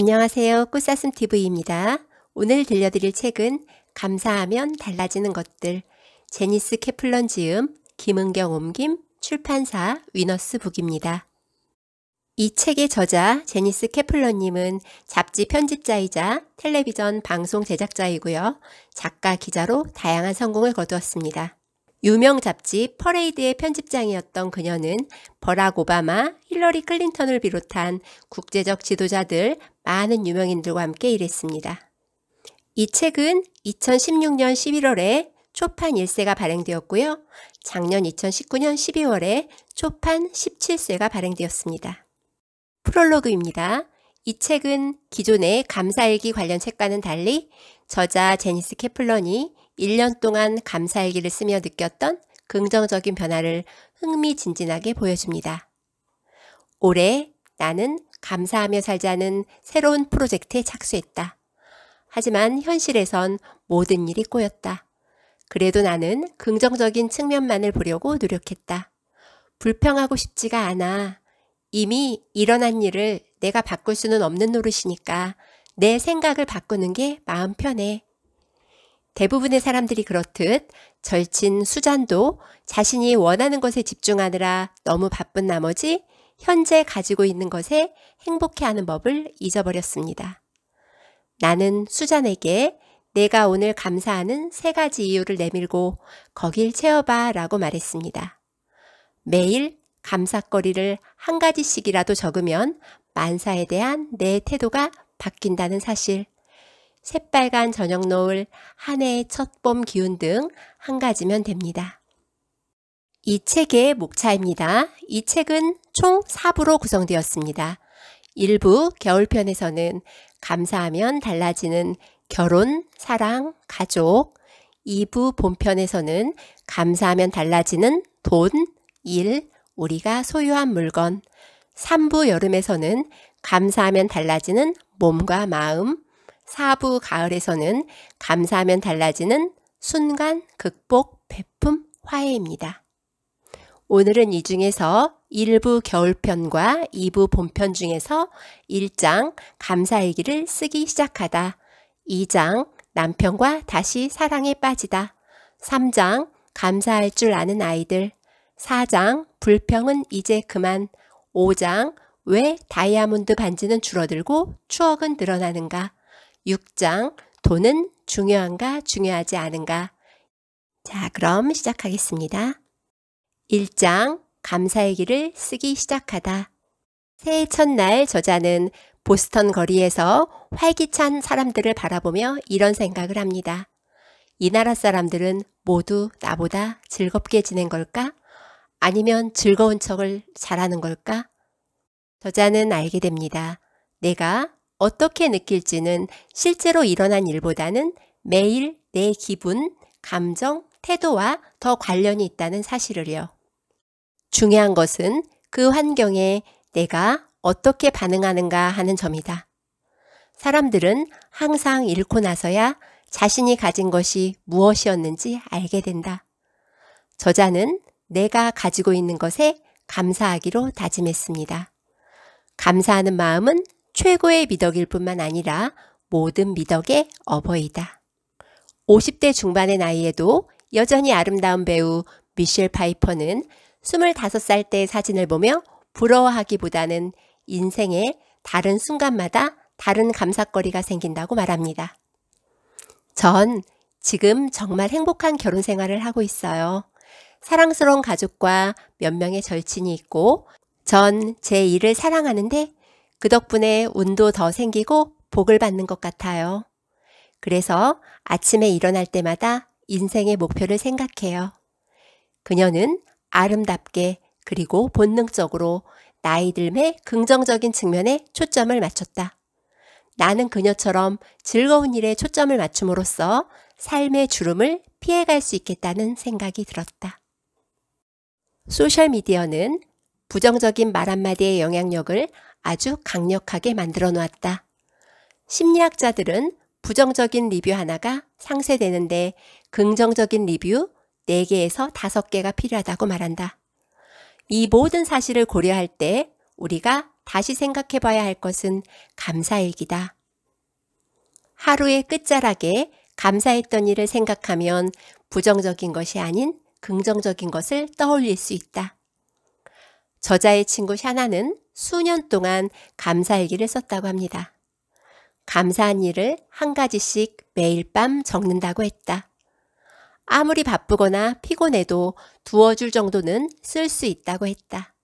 안녕하세요. 꽃사슴TV입니다. 오늘 들려드릴 책은 감사하면 달라지는 것들 제니스 케플런 지음 김은경 옮김 출판사 위너스북입니다. 이 책의 저자 제니스 케플런님은 잡지 편집자이자 텔레비전 방송 제작자이고요. 작가, 기자로 다양한 성공을 거두었습니다. 유명 잡지 퍼레이드의 편집장이었던 그녀는 버락 오바마, 힐러리 클린턴을 비롯한 국제적 지도자들 많은 유명인들과 함께 일했습니다. 이 책은 2016년 11월에 초판 1세가 발행되었고요. 작년 2019년 12월에 초판 17세가 발행되었습니다. 프롤로그입니다. 이 책은 기존의 감사일기 관련 책과는 달리 저자 제니스 케플런이 1년 동안 감사일기를 쓰며 느꼈던 긍정적인 변화를 흥미진진하게 보여줍니다. 올해 나는 감사하며 살자는 새로운 프로젝트에 착수했다. 하지만 현실에선 모든 일이 꼬였다. 그래도 나는 긍정적인 측면만을 보려고 노력했다. 불평하고 싶지가 않아. 이미 일어난 일을 내가 바꿀 수는 없는 노릇이니까 내 생각을 바꾸는 게 마음 편해. 대부분의 사람들이 그렇듯 절친 수잔도 자신이 원하는 것에 집중하느라 너무 바쁜 나머지 현재 가지고 있는 것에 행복해하는 법을 잊어버렸습니다. 나는 수잔에게 내가 오늘 감사하는 세 가지 이유를 내밀고 거길 채워봐 라고 말했습니다. 매일 감사거리를 한 가지씩이라도 적으면 만사에 대한 내 태도가 바뀐다는 사실, 새빨간 저녁 노을, 한 해의 첫 봄 기운 등 한 가지면 됩니다. 이 책의 목차입니다. 이 책은 총 4부로 구성되었습니다. 1부 겨울편에서는 감사하면 달라지는 결혼, 사랑, 가족 2부 본편에서는 감사하면 달라지는 돈, 일, 우리가 소유한 물건 3부 여름에서는 감사하면 달라지는 몸과 마음 4부 가을에서는 감사하면 달라지는 순간, 극복, 배품, 화해입니다. 오늘은 이 중에서 1부 겨울편과 2부 봄편 중에서 1장 감사일기를 쓰기 시작하다. 2장 남편과 다시 사랑에 빠지다. 3장 감사할 줄 아는 아이들. 4장 불평은 이제 그만. 5장 왜 다이아몬드 반지는 줄어들고 추억은 늘어나는가. 6장 돈은 중요한가 중요하지 않은가. 자, 그럼 시작하겠습니다. 1장 감사의 길을 쓰기 시작하다. 새해 첫날 저자는 보스턴 거리에서 활기찬 사람들을 바라보며 이런 생각을 합니다. 이 나라 사람들은 모두 나보다 즐겁게 지낸 걸까? 아니면 즐거운 척을 잘하는 걸까? 저자는 알게 됩니다. 내가 어떻게 느낄지는 실제로 일어난 일보다는 매일 내 기분, 감정, 태도와 더 관련이 있다는 사실을요. 중요한 것은 그 환경에 내가 어떻게 반응하는가 하는 점이다. 사람들은 항상 잃고 나서야 자신이 가진 것이 무엇이었는지 알게 된다. 저자는 내가 가지고 있는 것에 감사하기로 다짐했습니다. 감사하는 마음은 최고의 미덕일 뿐만 아니라 모든 미덕의 어버이다. 50대 중반의 나이에도 여전히 아름다운 배우 미셸 파이퍼는 25살 때의 사진을 보며 부러워하기보다는 인생의 다른 순간마다 다른 감사거리가 생긴다고 말합니다. 전 지금 정말 행복한 결혼 생활을 하고 있어요. 사랑스러운 가족과 몇 명의 절친이 있고 전 제 일을 사랑하는데 그 덕분에 운도 더 생기고 복을 받는 것 같아요. 그래서 아침에 일어날 때마다 인생의 목표를 생각해요. 그녀는 아름답게 그리고 본능적으로 나이 들의 긍정적인 측면에 초점을 맞췄다. 나는 그녀처럼 즐거운 일에 초점을 맞춤으로써 삶의 주름을 피해갈 수 있겠다는 생각이 들었다. 소셜미디어는 부정적인 말 한마디의 영향력을 아주 강력하게 만들어 놓았다. 심리학자들은 부정적인 리뷰 하나가 상쇄되는데 긍정적인 리뷰 4개에서 5개가 필요하다고 말한다. 이 모든 사실을 고려할 때 우리가 다시 생각해 봐야 할 것은 감사일기다. 하루의 끝자락에 감사했던 일을 생각하면 부정적인 것이 아닌 긍정적인 것을 떠올릴 수 있다. 저자의 친구 샤나는 수년 동안 감사일기를 썼다고 합니다. 감사한 일을 한 가지씩 매일 밤 적는다고 했다. 아무리 바쁘거나 피곤해도 두어 줄 정도는 쓸 수 있다고 했다.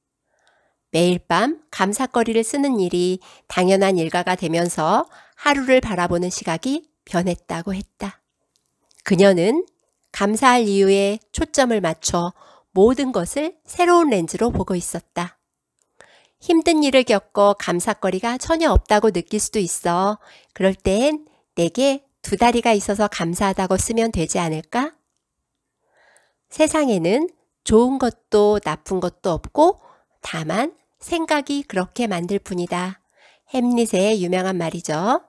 매일 밤 감사거리를 쓰는 일이 당연한 일과가 되면서 하루를 바라보는 시각이 변했다고 했다. 그녀는 감사할 이유에 초점을 맞춰 모든 것을 새로운 렌즈로 보고 있었다. 힘든 일을 겪어 감사거리가 전혀 없다고 느낄 수도 있어. 그럴 땐 내게 두 다리가 있어서 감사하다고 쓰면 되지 않을까? 세상에는 좋은 것도 나쁜 것도 없고 다만 생각이 그렇게 만들 뿐이다. 햄릿의 유명한 말이죠.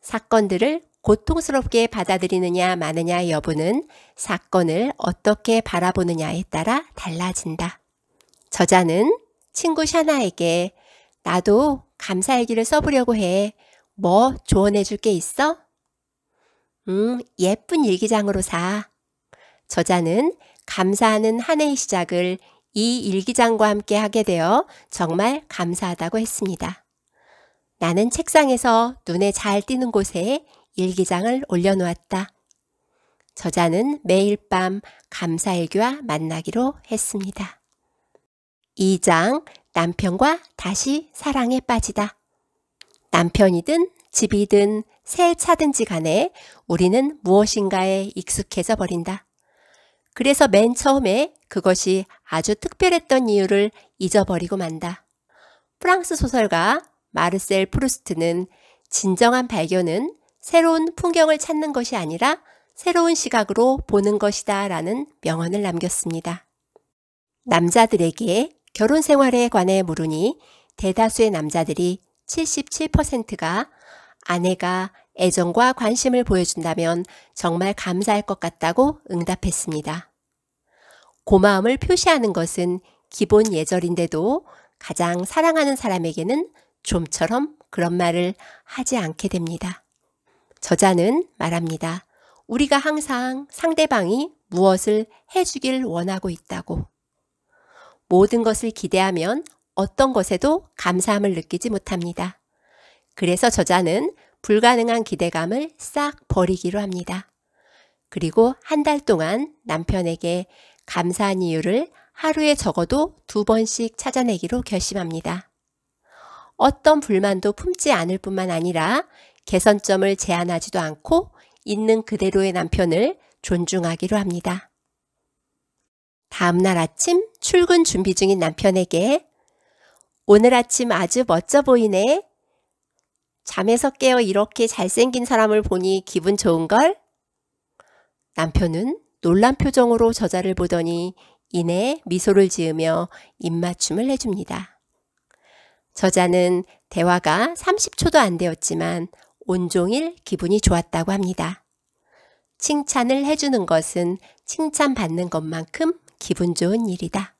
사건들을 고통스럽게 받아들이느냐 마느냐 여부는 사건을 어떻게 바라보느냐에 따라 달라진다. 저자는 친구 샤나에게 나도 감사 일기를 써보려고 해. 뭐 조언해 줄 게 있어? 음, 예쁜 일기장으로 사. 저자는 감사하는 한 해의 시작을 이 일기장과 함께 하게 되어 정말 감사하다고 했습니다. 나는 책상에서 눈에 잘 띄는 곳에 일기장을 올려놓았다. 저자는 매일 밤 감사일기와 만나기로 했습니다. 2장 남편과 다시 사랑에 빠지다. 남편이든 집이든 새 차든지 간에 우리는 무엇인가에 익숙해져 버린다. 그래서 맨 처음에 그것이 아주 특별했던 이유를 잊어버리고 만다. 프랑스 소설가 마르셀 프루스트는 진정한 발견은 새로운 풍경을 찾는 것이 아니라 새로운 시각으로 보는 것이다 라는 명언을 남겼습니다. 남자들에게 결혼 생활에 관해 물으니 대다수의 남자들이 77%가 아내가 애정과 관심을 보여준다면 정말 감사할 것 같다고 응답했습니다. 고마움을 표시하는 것은 기본 예절인데도 가장 사랑하는 사람에게는 좀처럼 그런 말을 하지 않게 됩니다. 저자는 말합니다. 우리가 항상 상대방이 무엇을 해주길 원하고 있다고. 모든 것을 기대하면 어떤 것에도 감사함을 느끼지 못합니다. 그래서 저자는 불가능한 기대감을 싹 버리기로 합니다. 그리고 한 달 동안 남편에게 감사한 이유를 하루에 적어도 두 번씩 찾아내기로 결심합니다. 어떤 불만도 품지 않을 뿐만 아니라 개선점을 제한하지도 않고 있는 그대로의 남편을 존중하기로 합니다. 다음날 아침 출근 준비 중인 남편에게 오늘 아침 아주 멋져 보이네. 잠에서 깨어 이렇게 잘생긴 사람을 보니 기분 좋은걸? 남편은 놀란 표정으로 저자를 보더니 이내 미소를 지으며 입맞춤을 해줍니다. 저자는 대화가 30초도 안 되었지만 온종일 기분이 좋았다고 합니다. 칭찬을 해주는 것은 칭찬받는 것만큼 기분 좋은 일이다.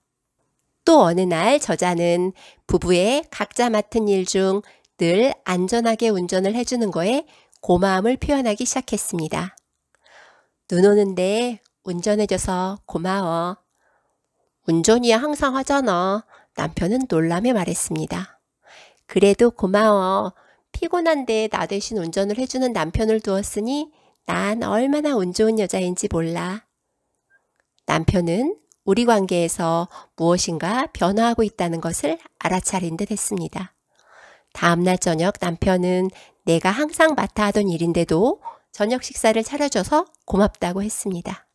또 어느 날 저자는 부부의 각자 맡은 일중 늘 안전하게 운전을 해주는 거에 고마움을 표현하기 시작했습니다. 눈 오는데 운전해줘서 고마워. 운전이야 항상 하잖아. 남편은 놀라며 말했습니다. 그래도 고마워. 피곤한데 나 대신 운전을 해주는 남편을 두었으니 난 얼마나 운 좋은 여자인지 몰라. 남편은 우리 관계에서 무엇인가 변화하고 있다는 것을 알아차린 듯 했습니다. 다음날 저녁 남편은 내가 항상 맡아 하던 일인데도 저녁 식사를 차려줘서 고맙다고 했습니다.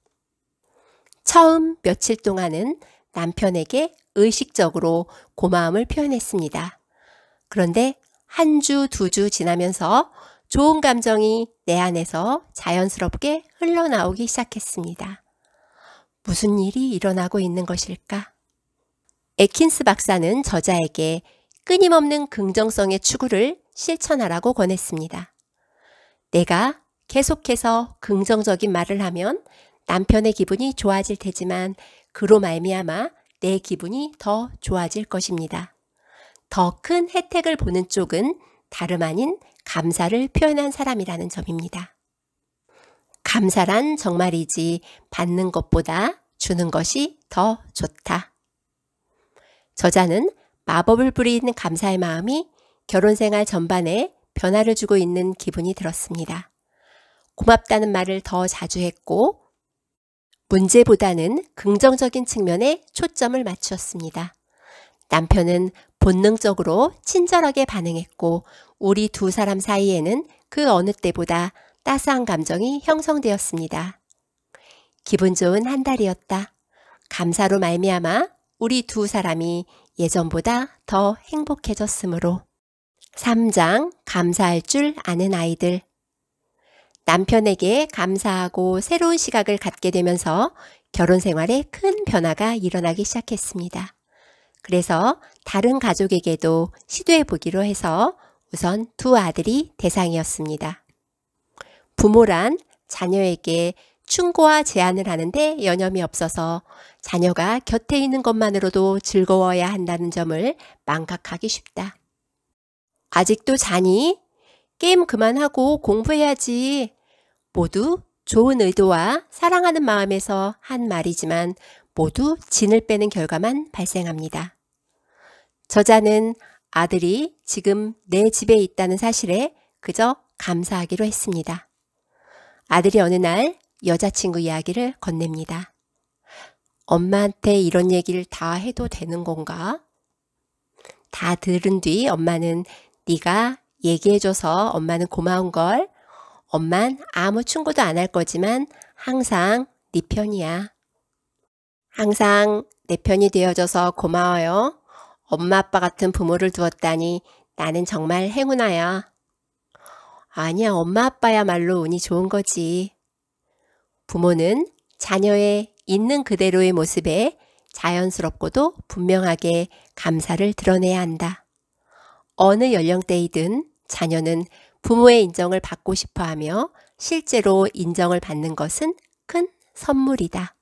처음 며칠 동안은 남편에게 의식적으로 고마움을 표현했습니다. 그런데 한 주, 두 주 지나면서 좋은 감정이 내 안에서 자연스럽게 흘러나오기 시작했습니다. 무슨 일이 일어나고 있는 것일까? 에킨스 박사는 저자에게 끊임없는 긍정성의 추구를 실천하라고 권했습니다. 내가 계속해서 긍정적인 말을 하면 남편의 기분이 좋아질 테지만 그로 말미암아 내 기분이 더 좋아질 것입니다. 더 큰 혜택을 보는 쪽은 다름 아닌 감사를 표현한 사람이라는 점입니다. 감사란 정말이지 받는 것보다 주는 것이 더 좋다. 저자는 마법을 부리는 감사의 마음이 결혼 생활 전반에 변화를 주고 있는 기분이 들었습니다. 고맙다는 말을 더 자주 했고 문제보다는 긍정적인 측면에 초점을 맞추었습니다. 남편은 본능적으로 친절하게 반응했고 우리 두 사람 사이에는 그 어느 때보다 따스한 감정이 형성되었습니다. 기분 좋은 한 달이었다. 감사로 말미암아 우리 두 사람이 예전보다 더 행복해졌으므로. 3장 감사할 줄 아는 아이들 남편에게 감사하고 새로운 시각을 갖게 되면서 결혼 생활에 큰 변화가 일어나기 시작했습니다. 그래서 다른 가족에게도 시도해 보기로 해서 우선 두 아들이 대상이었습니다. 부모란 자녀에게 충고와 제안을 하는데 여념이 없어서 자녀가 곁에 있는 것만으로도 즐거워야 한다는 점을 망각하기 쉽다. 아직도 자니? 게임 그만하고 공부해야지. 모두 좋은 의도와 사랑하는 마음에서 한 말이지만 모두 진을 빼는 결과만 발생합니다. 저자는 아들이 지금 내 집에 있다는 사실에 그저 감사하기로 했습니다. 아들이 어느 날 여자친구 이야기를 건넵니다. 엄마한테 이런 얘기를 다 해도 되는 건가? 다 들은 뒤 엄마는 네가 얘기해줘서 엄마는 고마운 걸. 엄만 아무 충고도 안 할 거지만 항상 네 편이야. 항상 내 편이 되어줘서 고마워요. 엄마 아빠 같은 부모를 두었다니 나는 정말 행운아야. 아니야 엄마 아빠야말로 운이 좋은 거지. 부모는 자녀의 있는 그대로의 모습에 자연스럽고도 분명하게 감사를 드러내야 한다. 어느 연령대이든 자녀는 부모의 인정을 받고 싶어 하며 실제로 인정을 받는 것은 큰 선물이다.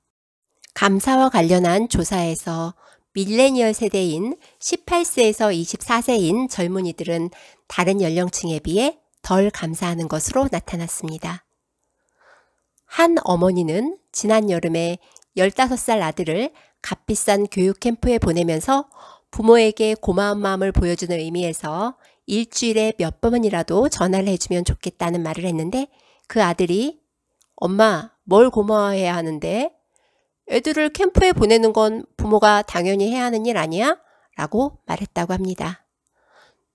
감사와 관련한 조사에서 밀레니얼 세대인 18세에서 24세인 젊은이들은 다른 연령층에 비해 덜 감사하는 것으로 나타났습니다. 한 어머니는 지난 여름에 15살 아들을 값비싼 교육 캠프에 보내면서 부모에게 고마운 마음을 보여주는 의미에서 일주일에 몇 번이라도 전화를 해주면 좋겠다는 말을 했는데 그 아들이 엄마 뭘 고마워해야 하는데 애들을 캠프에 보내는 건 부모가 당연히 해야 하는 일 아니야? 라고 말했다고 합니다.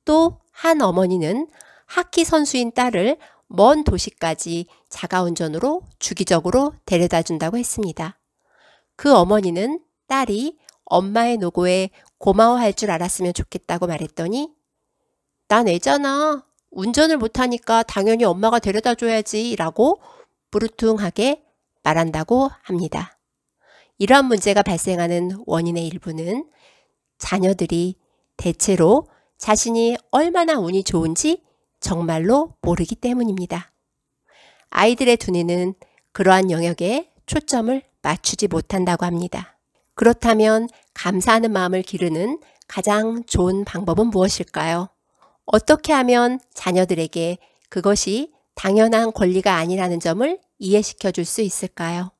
또 한 어머니는 하키 선수인 딸을 먼 도시까지 자가운전으로 주기적으로 데려다 준다고 했습니다. 그 어머니는 딸이 엄마의 노고에 고마워할 줄 알았으면 좋겠다고 말했더니 난 애잖아. 운전을 못하니까 당연히 엄마가 데려다 줘야지 라고 부르퉁하게 말한다고 합니다. 이러한 문제가 발생하는 원인의 일부는 자녀들이 대체로 자신이 얼마나 운이 좋은지 정말로 모르기 때문입니다. 아이들의 두뇌는 그러한 영역에 초점을 맞추지 못한다고 합니다. 그렇다면 감사하는 마음을 기르는 가장 좋은 방법은 무엇일까요? 어떻게 하면 자녀들에게 그것이 당연한 권리가 아니라는 점을 이해시켜 줄 수 있을까요?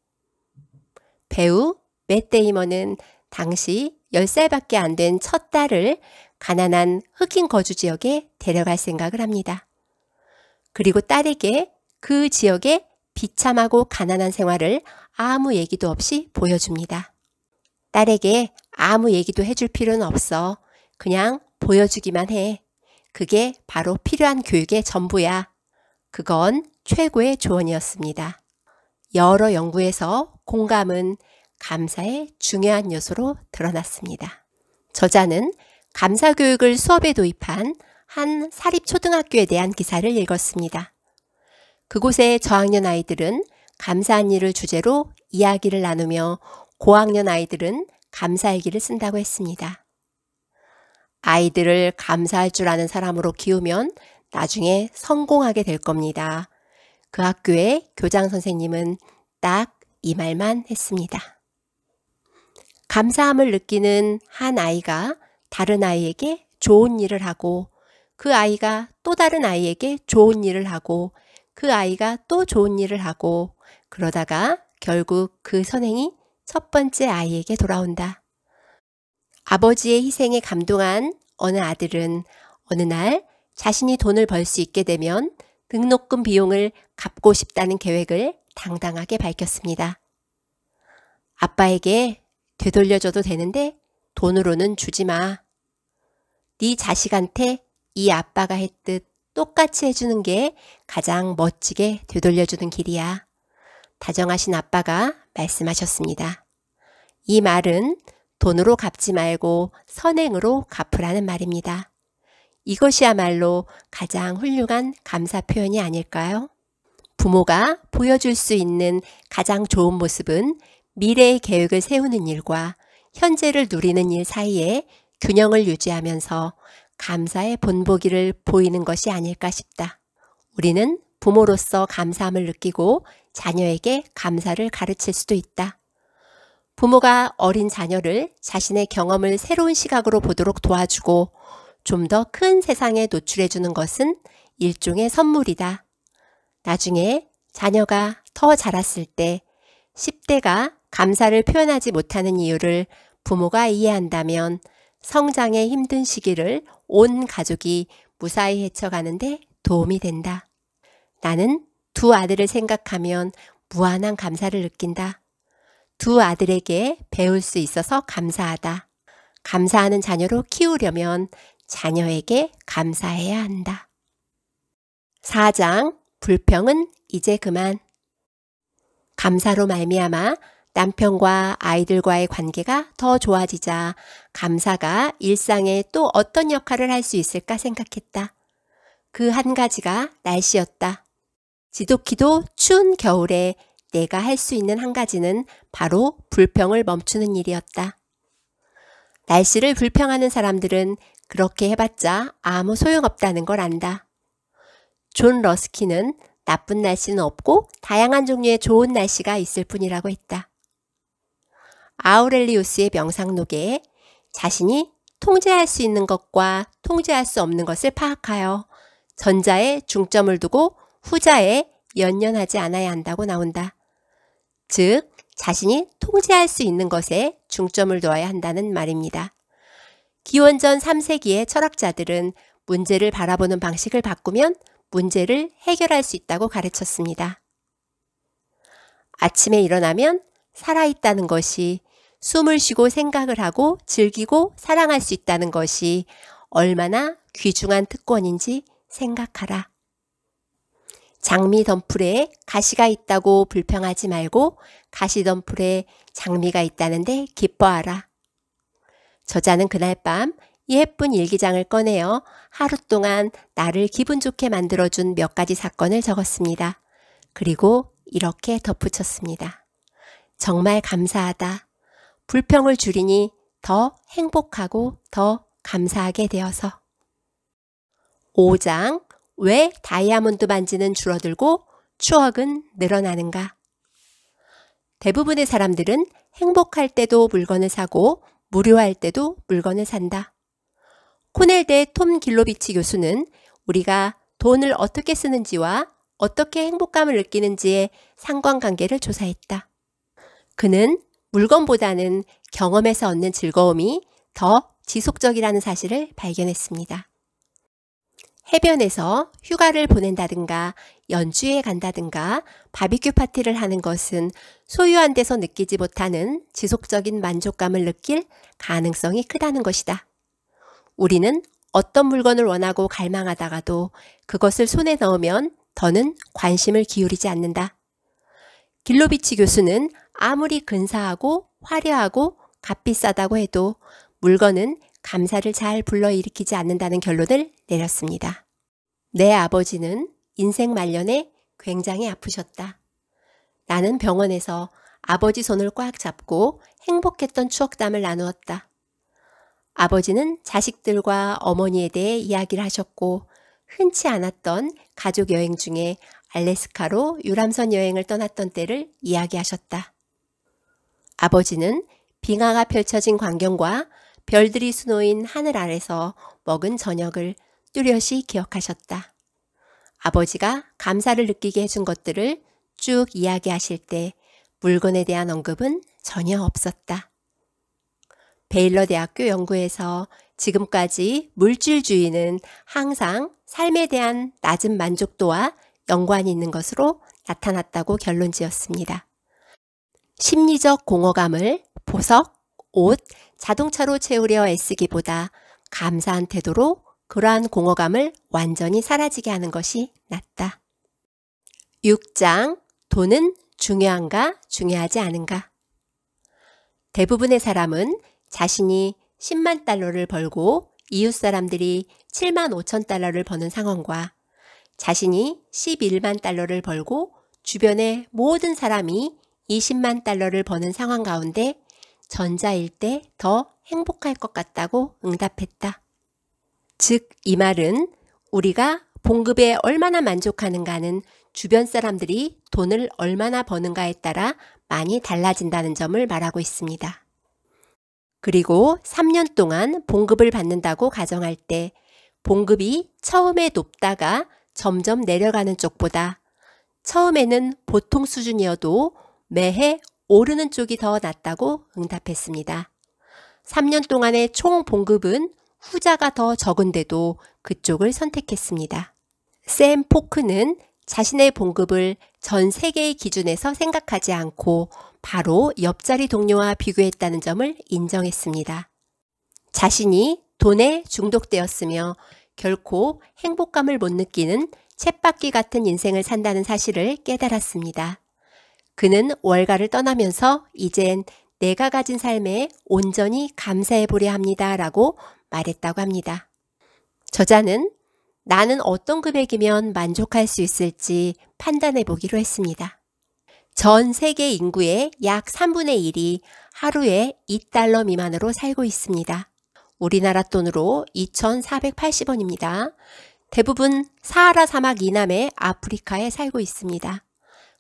배우 맷 데이먼은 당시 10살밖에 안 된 첫 딸을 가난한 흑인 거주 지역에 데려갈 생각을 합니다. 그리고 딸에게 그 지역의 비참하고 가난한 생활을 아무 얘기도 없이 보여줍니다. 딸에게 아무 얘기도 해줄 필요는 없어. 그냥 보여주기만 해. 그게 바로 필요한 교육의 전부야. 그건 최고의 조언이었습니다. 여러 연구에서 공감은 감사의 중요한 요소로 드러났습니다. 저자는 감사교육을 수업에 도입한 한 사립초등학교에 대한 기사를 읽었습니다. 그곳의 저학년 아이들은 감사한 일을 주제로 이야기를 나누며 고학년 아이들은 감사일기를 쓴다고 했습니다. 아이들을 감사할 줄 아는 사람으로 키우면 나중에 성공하게 될 겁니다. 그 학교의 교장 선생님은 딱 이 말만 했습니다. 감사함을 느끼는 한 아이가 다른 아이에게 좋은 일을 하고 그 아이가 또 다른 아이에게 좋은 일을 하고 그 아이가 또 좋은 일을 하고 그러다가 결국 그 선행이 첫 번째 아이에게 돌아온다. 아버지의 희생에 감동한 어느 아들은 어느 날 자신이 돈을 벌 수 있게 되면 등록금 비용을 갚고 싶다는 계획을 당당하게 밝혔습니다. 아빠에게 되돌려줘도 되는데 돈으로는 주지 마. 네 자식한테 이 아빠가 했듯 똑같이 해주는 게 가장 멋지게 되돌려주는 길이야. 다정하신 아빠가 말씀하셨습니다. 이 말은 돈으로 갚지 말고 선행으로 갚으라는 말입니다. 이것이야말로 가장 훌륭한 감사 표현이 아닐까요? 부모가 보여줄 수 있는 가장 좋은 모습은 미래의 계획을 세우는 일과 현재를 누리는 일 사이에 균형을 유지하면서 감사의 본보기를 보이는 것이 아닐까 싶다. 우리는 부모로서 감사함을 느끼고 자녀에게 감사를 가르칠 수도 있다. 부모가 어린 자녀를 자신의 경험을 새로운 시각으로 보도록 도와주고 좀 더 큰 세상에 노출해 주는 것은 일종의 선물이다. 나중에 자녀가 더 자랐을 때 10대가 감사를 표현하지 못하는 이유를 부모가 이해한다면 성장의 힘든 시기를 온 가족이 무사히 헤쳐가는데 도움이 된다. 나는 두 아들을 생각하면 무한한 감사를 느낀다. 두 아들에게 배울 수 있어서 감사하다. 감사하는 자녀로 키우려면 자녀에게 감사해야 한다. 4장 불평은 이제 그만. 감사로 말미암아 남편과 아이들과의 관계가 더 좋아지자 감사가 일상에 또 어떤 역할을 할 수 있을까 생각했다. 그 한 가지가 날씨였다. 지독히도 추운 겨울에 내가 할 수 있는 한 가지는 바로 불평을 멈추는 일이었다. 날씨를 불평하는 사람들은 그렇게 해봤자 아무 소용없다는 걸 안다. 존 러스키는 나쁜 날씨는 없고 다양한 종류의 좋은 날씨가 있을 뿐이라고 했다. 아우렐리우스의 명상록에 자신이 통제할 수 있는 것과 통제할 수 없는 것을 파악하여 전자에 중점을 두고 후자에 연연하지 않아야 한다고 나온다. 즉, 자신이 통제할 수 있는 것에 중점을 두어야 한다는 말입니다. 기원전 3세기의 철학자들은 문제를 바라보는 방식을 바꾸면 문제를 해결할 수 있다고 가르쳤습니다. 아침에 일어나면 살아있다는 것이 숨을 쉬고 생각을 하고 즐기고 사랑할 수 있다는 것이 얼마나 귀중한 특권인지 생각하라. 장미 덤풀에 가시가 있다고 불평하지 말고 가시 덤풀에 장미가 있다는데 기뻐하라. 저자는 그날 밤 예쁜 일기장을 꺼내어 하루 동안 나를 기분 좋게 만들어준 몇 가지 사건을 적었습니다. 그리고 이렇게 덧붙였습니다. 정말 감사하다. 불평을 줄이니 더 행복하고 더 감사하게 되어서. 5장 왜 다이아몬드 반지는 줄어들고 추억은 늘어나는가? 대부분의 사람들은 행복할 때도 물건을 사고 무료할 때도 물건을 산다. 코넬대 톰 길로비치 교수는 우리가 돈을 어떻게 쓰는지와 어떻게 행복감을 느끼는지의 상관관계를 조사했다. 그는 물건보다는 경험에서 얻는 즐거움이 더 지속적이라는 사실을 발견했습니다. 해변에서 휴가를 보낸다든가 연주에 간다든가 바비큐 파티를 하는 것은 소유한 데서 느끼지 못하는 지속적인 만족감을 느낄 가능성이 크다는 것이다. 우리는 어떤 물건을 원하고 갈망하다가도 그것을 손에 넣으면 더는 관심을 기울이지 않는다. 길로비치 교수는 아무리 근사하고 화려하고 값비싸다고 해도 물건은 감사를 잘 불러일으키지 않는다는 결론을 내렸습니다. 내 아버지는 인생 말년에 굉장히 아프셨다. 나는 병원에서 아버지 손을 꽉 잡고 행복했던 추억담을 나누었다. 아버지는 자식들과 어머니에 대해 이야기를 하셨고 흔치 않았던 가족 여행 중에 알래스카로 유람선 여행을 떠났던 때를 이야기하셨다. 아버지는 빙하가 펼쳐진 광경과 별들이 수놓인 하늘 아래서 먹은 저녁을 뚜렷이 기억하셨다. 아버지가 감사를 느끼게 해준 것들을 쭉 이야기하실 때 물건에 대한 언급은 전혀 없었다. 베일러 대학교 연구에서 지금까지 물질주의는 항상 삶에 대한 낮은 만족도와 연관이 있는 것으로 나타났다고 결론 지었습니다. 심리적 공허감을 보석, 옷, 자동차로 채우려 애쓰기보다 감사한 태도로 그러한 공허감을 완전히 사라지게 하는 것이 낫다. 6장 돈은 중요한가 중요하지 않은가 대부분의 사람은 자신이 10만 달러를 벌고 이웃 사람들이 7만 5천 달러를 버는 상황과 자신이 11만 달러를 벌고 주변의 모든 사람이 20만 달러를 버는 상황 가운데 전자일 때 더 행복할 것 같다고 응답했다. 즉, 이 말은 우리가 봉급에 얼마나 만족하는가는 주변 사람들이 돈을 얼마나 버는가에 따라 많이 달라진다는 점을 말하고 있습니다. 그리고 3년 동안 봉급을 받는다고 가정할 때 봉급이 처음에 높다가 점점 내려가는 쪽보다 처음에는 보통 수준이어도 매해 오르는 쪽이 더 낫다고 응답했습니다. 3년 동안의 총 봉급은 후자가 더 적은데도 그쪽을 선택했습니다. 샘 포크는 자신의 봉급을 전 세계의 기준에서 생각하지 않고 바로 옆자리 동료와 비교했다는 점을 인정했습니다. 자신이 돈에 중독되었으며 결코 행복감을 못 느끼는 챗바퀴 같은 인생을 산다는 사실을 깨달았습니다. 그는 월가를 떠나면서 이젠 내가 가진 삶에 온전히 감사해 보려 합니다. 라고 말했다고 합니다. 저자는 나는 어떤 금액이면 만족할 수 있을지 판단해 보기로 했습니다. 전 세계 인구의 약 3분의 1이 하루에 2달러 미만으로 살고 있습니다. 우리나라 돈으로 2,480원입니다. 대부분 사하라 사막 이남의 아프리카에 살고 있습니다.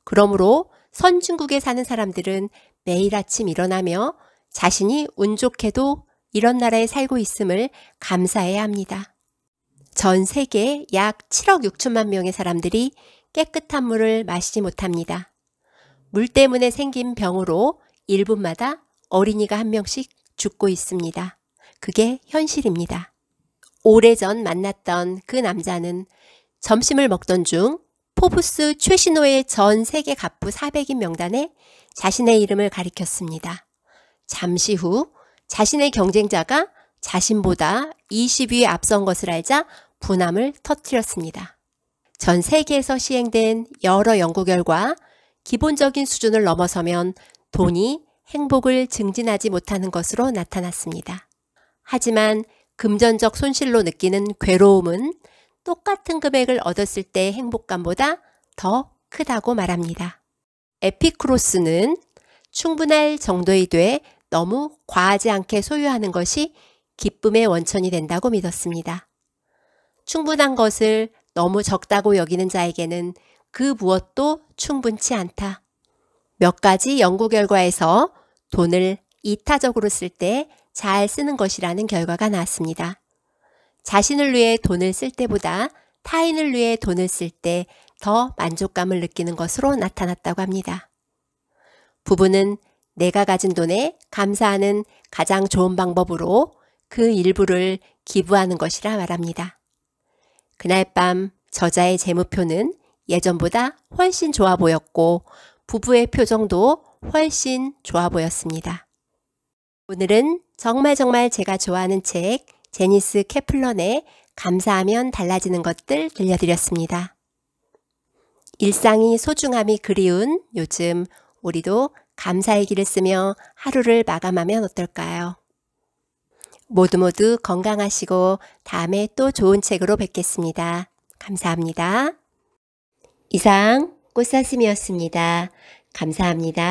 그러므로 선진국에 사는 사람들은 매일 아침 일어나며 자신이 운 좋게도 이런 나라에 살고 있음을 감사해야 합니다. 전 세계 약 7억 6천만 명의 사람들이 깨끗한 물을 마시지 못합니다. 물 때문에 생긴 병으로 1분마다 어린이가 한 명씩 죽고 있습니다. 그게 현실입니다. 오래전 만났던 그 남자는 점심을 먹던 중 포브스 최신호의 전 세계 갑부 400인 명단에 자신의 이름을 가리켰습니다. 잠시 후 자신의 경쟁자가 자신보다 20위에 앞선 것을 알자 분함을 터뜨렸습니다. 전 세계에서 시행된 여러 연구 결과 기본적인 수준을 넘어서면 돈이 행복을 증진하지 못하는 것으로 나타났습니다. 하지만 금전적 손실로 느끼는 괴로움은 똑같은 금액을 얻었을 때의 행복감보다 더 크다고 말합니다. 에피크로스는 충분할 정도에 돼 너무 과하지 않게 소유하는 것이 기쁨의 원천이 된다고 믿었습니다. 충분한 것을 너무 적다고 여기는 자에게는 그 무엇도 충분치 않다. 몇 가지 연구 결과에서 돈을 이타적으로 쓸 때 잘 쓰는 것이라는 결과가 나왔습니다. 자신을 위해 돈을 쓸 때보다 타인을 위해 돈을 쓸 때 더 만족감을 느끼는 것으로 나타났다고 합니다. 부부는 내가 가진 돈에 감사하는 가장 좋은 방법으로 그 일부를 기부하는 것이라 말합니다. 그날 밤 저자의 재무표는 예전보다 훨씬 좋아 보였고 부부의 표정도 훨씬 좋아 보였습니다. 오늘은 정말 정말 제가 좋아하는 책 제니스 케플런의 감사하면 달라지는 것들 들려드렸습니다. 일상이 소중함이 그리운 요즘 우리도 감사의 길을 쓰며 하루를 마감하면 어떨까요? 모두 모두 건강하시고 다음에 또 좋은 책으로 뵙겠습니다. 감사합니다. 이상 꽃사슴이었습니다. 감사합니다.